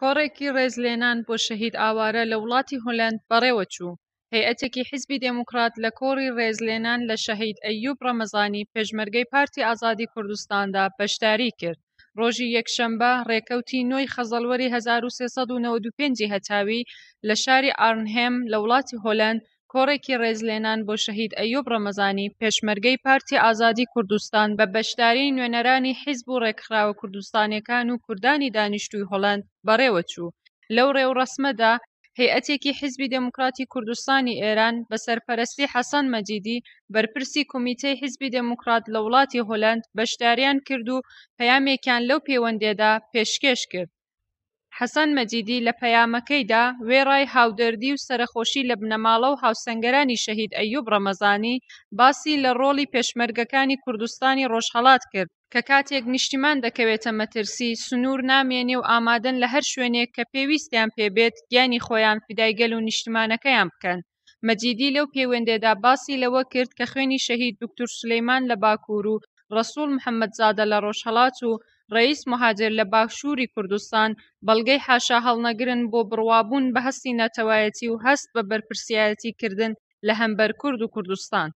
کۆڕێکی ڕێزلێنان بۆ شەهید ئاوارە لە وڵاتی هۆلند بەڕێوەچوو هەیەتێکی حیزبی دموکرات لە کۆڕی ڕێزلێنان لە شەهید ئەیوب ڕەمەزانی پێشمەرگەی پارتی ئازادی کوردستاندا بەشداری کرد ڕۆژی یەکشەمبە ڕێکەوتی نوۆی خەزەڵوەری 1395 هەتاوی لە شاری ئارنهێم لە وڵاتی هۆلند کۆڕێکی ڕێزلێنان بۆ شەهید ئەیوب ڕەمەزانی پێشمەرگەی پارتی ئازادی کوردستان بە بەشداری نوێنەرانی حیزب و ڕێکخراوە کوردستانەکان و کوردانی دانیشتووی هۆڵند بەڕێوە چوو لەو ڕێوڕسمەدا هەیەتێکی حیزبی دموکراتی کوردستانی ئێران بە سەرپەرستی حەسەن مەجیدی بەرپرسی کمیتەی حیزبی دموکرات لە وڵاتی هۆلند بەشداریان کرد و پەیامێکیان لەو پەیوەندێدا پێشکەش کرد حەسەن مەجیدی لە پەیامەکەیدا وێڕای هاودەردی و سەرخۆشی لە بنەماڵە و هاوسەنگەرانی شەهید ئەیوب ڕەمەزانی باسی لە ڕۆڵی پێشمەرگەکانی کوردستانی ڕۆژهڵات کرد کە کاتێک نیشتیمان دەکەوێتە مەترسی سنوور نامێنێ و ئامادەن لە هەر شوێنێک کە پێویستیان پێبێت گیانی خۆیان فیدایگەل و نیشتمانەکەیان بکەن. مەجیدی لەو پەیوەندێدا باسی لەوە کرد کە خوێنی شەهید دکتور سلەیمان لە باکوور و ڕسوول محەممەدزادە لە ڕۆژهڵات و ڕئیس مهاجر لە باشووری کوردستان بەڵگەی حاشا هەڵنەگرن بۆ بڕوابوون بە هەستی نەتەوایەتی و هەست بە بەرپرسایەتی کردن لە هەمبەر کورد و کوردستان